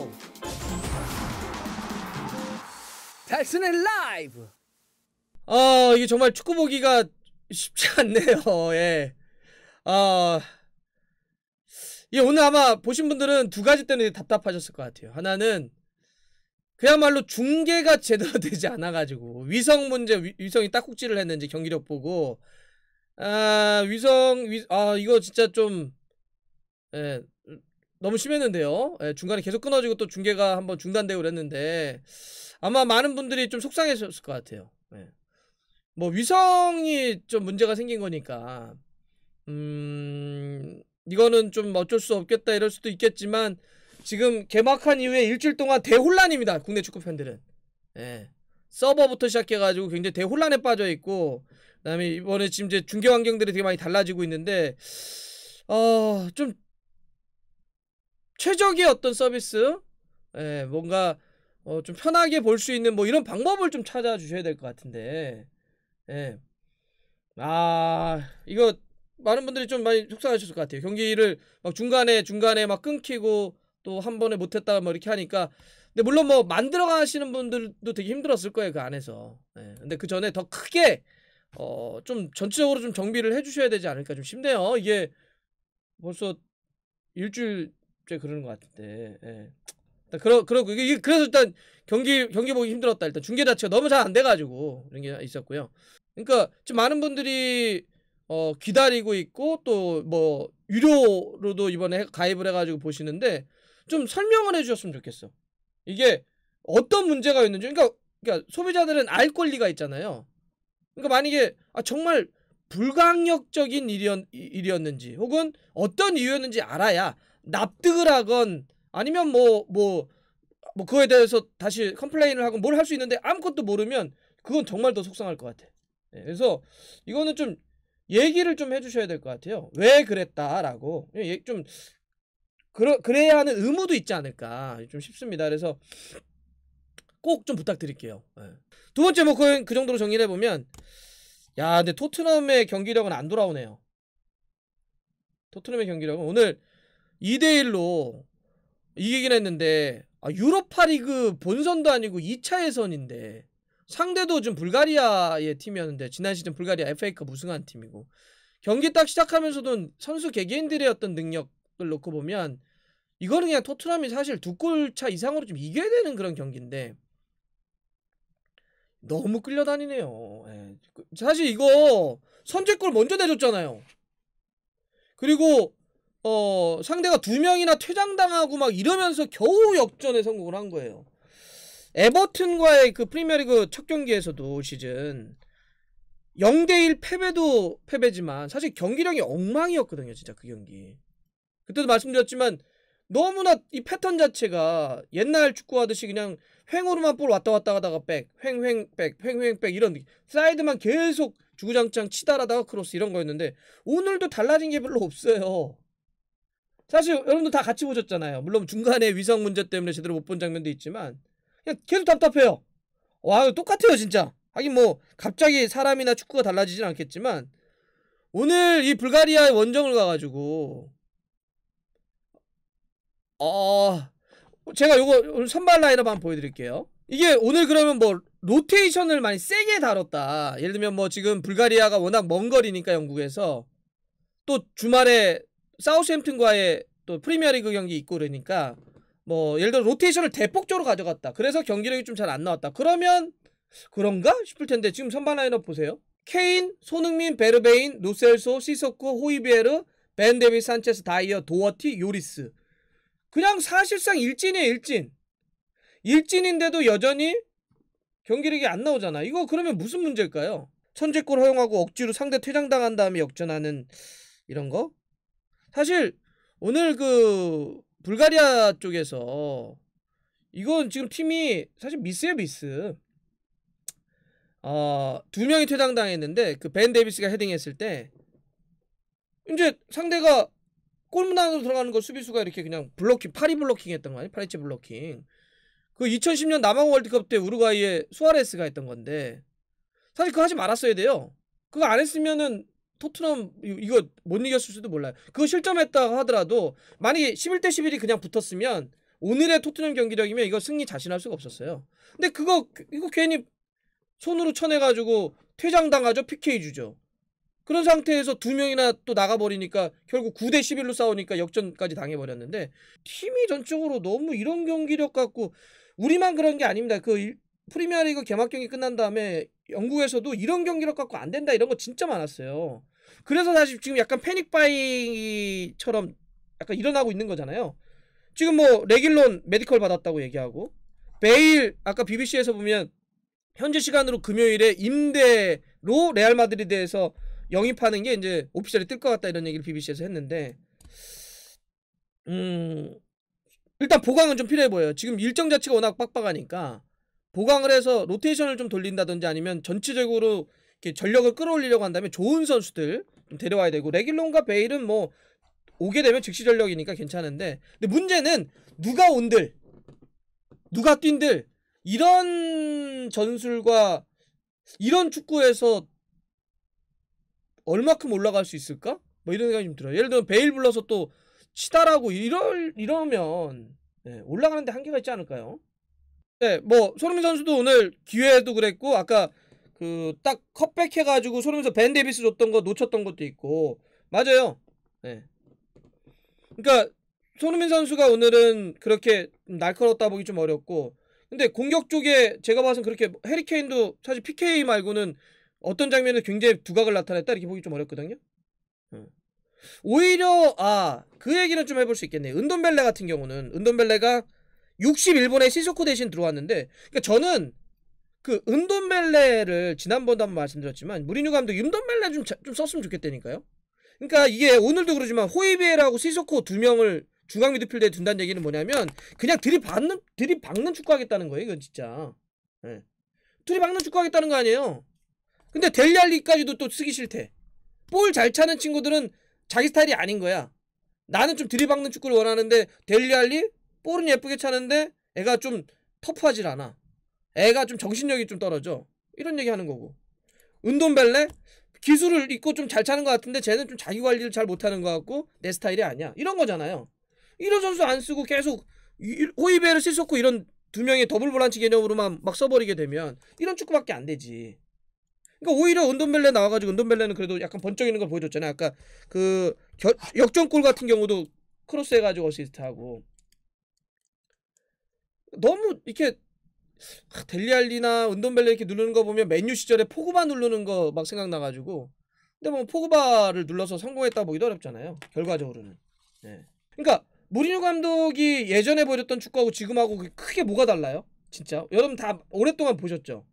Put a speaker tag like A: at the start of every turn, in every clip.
A: 와우. 달슨의 라이브. 아 이게 정말 축구 보기가 쉽지 않네요. 예. 아. 예, 오늘 아마 보신 분들은 두 가지 때문에 답답하셨을 것 같아요. 하나는 그야말로 중계가 제대로 되지 않아가지고 위성 문제 위, 성이 딱꼭질을 했는지 경기력 보고 아 위성 위, 아 이거 진짜 좀 예, 너무 심했는데요. 예, 중간에 계속 끊어지고 또 중계가 한번 중단되고 그랬는데 아마 많은 분들이 좀 속상했었을 것 같아요. 예. 뭐 위성이 좀 문제가 생긴 거니까 음 이거는 좀 어쩔 수 없겠다 이럴 수도 있겠지만 지금 개막한 이후에 일주일 동안 대혼란입니다. 국내 축구 팬들은 예. 서버부터 시작해가지고 굉장히 대혼란에 빠져 있고 그다음에 이번에 지금 이제 중계 환경들이 되게 많이 달라지고 있는데 어좀 최적의 어떤 서비스 예, 뭔가 어, 좀 편하게 볼 수 있는 뭐 이런 방법을 좀 찾아주셔야 될 것 같은데 예. 아 이거 많은 분들이 좀 많이 속상하셨을 것 같아요 경기를 막 중간에 중간에 막 끊기고 또 한 번에 못했다 뭐 이렇게 하니까 근데 물론 뭐 만들어 가시는 분들도 되게 힘들었을 거예요 그 안에서 예. 근데 그 전에 더 크게 어, 좀 전체적으로 좀 정비를 해주셔야 되지 않을까 좀 싶네요 이게 벌써 일주일 갑자기 그러는 것 같은데. 예. 일단 그러 그러고 이게 그래서 일단 경기 경기 보기 힘들었다. 일단 중계 자체가 너무 잘 안 돼가지고 이런 게 있었고요. 그러니까 지 많은 분들이 어 기다리고 있고 또 뭐 유료로도 이번에 가입을 해가지고 보시는데 좀 설명을 해주셨으면 좋겠어. 이게 어떤 문제가 있는지 그러니까, 그러니까 소비자들은 알 권리가 있잖아요. 그러니까 만약에 아 정말 불강력적인 일이었, 일이었는지 혹은 어떤 이유였는지 알아야 납득을 하건 아니면 뭐뭐뭐 뭐, 뭐 그거에 대해서 다시 컴플레인을 하고 뭘 할 수 있는데 아무것도 모르면 그건 정말 더 속상할 것 같아. 네, 그래서 이거는 좀 얘기를 좀 해주셔야 될 것 같아요. 왜 그랬다라고 예, 좀 그러, 그래야 하는 의무도 있지 않을까 좀 싶습니다. 그래서 꼭 좀 부탁드릴게요. 네. 두 번째 목표는 뭐 그, 그 정도로 정리를 해보면 야 근데 토트넘의 경기력은 안 돌아오네요. 토트넘의 경기력은 오늘 2대1로 이기긴 했는데 아, 유로파리그 본선도 아니고 2차 예선인데 상대도 좀 불가리아의 팀이었는데 지난 시즌 불가리아 FA컵 우승한 팀이고 경기 딱 시작하면서도 선수 개개인들의 어떤 능력을 놓고 보면 이거는 그냥 토트넘이 사실 두 골 차 이상으로 좀 이겨야 되는 그런 경기인데 너무 끌려다니네요. 예. 사실 이거 선제골 먼저 내줬잖아요. 그리고 어, 상대가 두 명이나 퇴장당하고 막 이러면서 겨우 역전에 성공을 한 거예요. 에버튼과의 그 프리미어리그 첫 경기에서도 시즌 0대1 패배도 패배지만 사실 경기력이 엉망이었거든요, 진짜 그 경기. 그때도 말씀드렸지만 너무나 이 패턴 자체가 옛날 축구하듯이 그냥 횡으로만 볼 왔다 갔다 하다가 백, 횡횡 백, 횡횡 백 이런 사이드만 계속 주구장창 치달하다가 크로스 이런 거였는데 오늘도 달라진 게 별로 없어요. 사실 여러분들 다 같이 보셨잖아요. 물론 중간에 위성 문제 때문에 제대로 못 본 장면도 있지만 그냥 계속 답답해요. 와 똑같아요 진짜. 하긴 뭐 갑자기 사람이나 축구가 달라지진 않겠지만 오늘 이 불가리아 의 원정을 가가지고 어 제가 요거 오늘 선발 라인업 한번 보여드릴게요. 이게 오늘 그러면 뭐 로테이션을 많이 세게 다뤘다. 예를 들면 뭐 지금 불가리아가 워낙 먼 거리니까 영국에서 또 주말에 사우스햄튼과의 또 프리미어리그 경기 있고 그러니까 뭐 예를 들어 로테이션을 대폭적으로 가져갔다. 그래서 경기력이 좀 잘 안 나왔다. 그러면 그런가 싶을 텐데 지금 선반 라인업 보세요. 케인, 손흥민, 베르베인, 루셀소시소코 호이비에르, 벤 데비 산체스, 다이어, 도어티, 요리스. 그냥 사실상 일진이에요, 일진. 일진인데도 여전히 경기력이 안 나오잖아. 이거 그러면 무슨 문제일까요? 천재골 허용하고 억지로 상대 퇴장당한 다음에 역전하는 이런 거? 사실 오늘 그 불가리아 쪽에서 이건 지금 팀이 사실 미스예요 미스 어, 두 명이 퇴장당했는데 그 벤 데이비스가 헤딩했을 때 이제 상대가 골문 안으로 들어가는 거 수비수가 이렇게 그냥 블로킹 파리 블로킹 했던 거 아니에요 파리치 블로킹 그 2010년 남아공 월드컵 때 우루과이에 수아레스가 했던 건데 사실 그거 하지 말았어야 돼요 그거 안 했으면은 토트넘 이거 못 이겼을 수도 몰라요. 그거 실점했다고 하더라도 만약에 11대 11이 그냥 붙었으면 오늘의 토트넘 경기력이면 이거 승리 자신할 수가 없었어요. 근데 그거 이거 괜히 손으로 쳐내 가지고 퇴장당하죠. PK 주죠. 그런 상태에서 두 명이나 또 나가 버리니까 결국 9대 11로 싸우니까 역전까지 당해 버렸는데 팀이 전적으로 너무 이런 경기력 갖고 우리만 그런 게 아닙니다. 그 프리미어리그 개막 경기 끝난 다음에 영국에서도 이런 경기력 갖고 안 된다 이런 거 진짜 많았어요. 그래서 사실 지금 약간 패닉 바이처럼 약간 일어나고 있는 거잖아요. 지금 뭐 레길론 메디컬 받았다고 얘기하고 베일 아까 BBC에서 보면 현재 시간으로 금요일에 임대로 레알 마드리드에서 영입하는 게 이제 오피셜이 뜰 것 같다 이런 얘기를 BBC에서 했는데 음 일단 보강은 좀 필요해 보여요. 지금 일정 자체가 워낙 빡빡하니까 보강을 해서 로테이션을 좀 돌린다든지 아니면 전체적으로 이렇게 전력을 끌어올리려고 한다면 좋은 선수들 데려와야 되고 레길론과 베일은 뭐 오게 되면 즉시 전력이니까 괜찮은데 근데 문제는 누가 온들 누가 뛴들 이런 전술과 이런 축구에서 얼마큼 올라갈 수 있을까? 뭐 이런 생각이 좀 들어요. 예를 들면 베일 불러서 또치달하고 이럴 이러면 네, 올라가는데 한계가 있지 않을까요? 네, 뭐 손흥민 선수도 오늘 기회도 그랬고 아까 그딱 컵백 해가지고 손흥민 선수 벤 데비스 줬던 거 놓쳤던 것도 있고 맞아요. 네. 그러니까 손흥민 선수가 오늘은 그렇게 날카롭다 보기 좀 어렵고 근데 공격 쪽에 제가 봐선 그렇게 해리케인도 사실 PK 말고는 어떤 장면에 굉장히 두각을 나타냈다 이렇게 보기 좀 어렵거든요. 네. 오히려 아 그 얘기는 좀 해볼 수 있겠네. 은돈벨레 같은 경우는 은돈벨레가 6 1번에 시소코 대신 들어왔는데 그러니까 저는 그은돈멜레를 지난번도 한번 말씀드렸지만 무리뉴 감독 은돈멜레 좀, 좀 썼으면 좋겠다니까요. 그러니까 이게 오늘도 그러지만 호이비에라고 시소코 두 명을 중앙 미드필더에 둔다는 얘기는 뭐냐면 그냥 들이박는 들이박는 축구하겠다는 거예요. 이건 진짜. 네. 들이박는 축구하겠다는 거 아니에요. 근데 델리알리까지도 또 쓰기 싫대. 볼 잘 차는 친구들은 자기 스타일이 아닌 거야. 나는 좀 들이박는 축구를 원하는데 델리알리 볼은 예쁘게 차는데 애가 좀 터프하질 않아. 애가 좀 정신력이 좀 떨어져. 이런 얘기 하는 거고. 은돈벨레? 기술을 있고 좀 잘 차는 것 같은데 쟤는 좀 자기 관리를 잘 못하는 것 같고 내 스타일이 아니야. 이런 거잖아요. 이런 선수 안 쓰고 계속 호이베를 실속고 이런 두 명의 더블 보란치 개념으로만 막 써버리게 되면 이런 축구밖에 안 되지. 그러니까 오히려 은돈벨레 나와가지고 은돈벨레는 그래도 약간 번쩍이는 걸 보여줬잖아요. 아까 그 역전골 같은 경우도 크로스 해가지고 어시스트하고 너무 이렇게 델리알리나 은돈벨레 이렇게 누르는 거 보면 맨유 시절에 포그바 누르는 거 막 생각나가지고 근데 뭐 포그바를 눌러서 성공했다 보기도 뭐 어렵잖아요 결과적으로는 네. 그러니까 무리뉴 감독이 예전에 보였던 축구하고 지금하고 크게 뭐가 달라요? 진짜 여러분 다 오랫동안 보셨죠?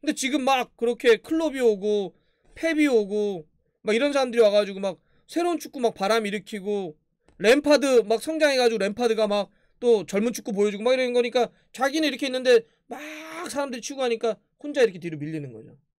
A: 근데 지금 막 그렇게 클럽이 오고 펩이 오고 막 이런 사람들이 와가지고 막 새로운 축구 막 바람 일으키고 램파드 막 성장해가지고 램파드가 막또 젊은 축구 보여주고 막 이런 거니까 자기는 이렇게 있는데 막 사람들이 치고 하니까 혼자 이렇게 뒤로 밀리는 거죠.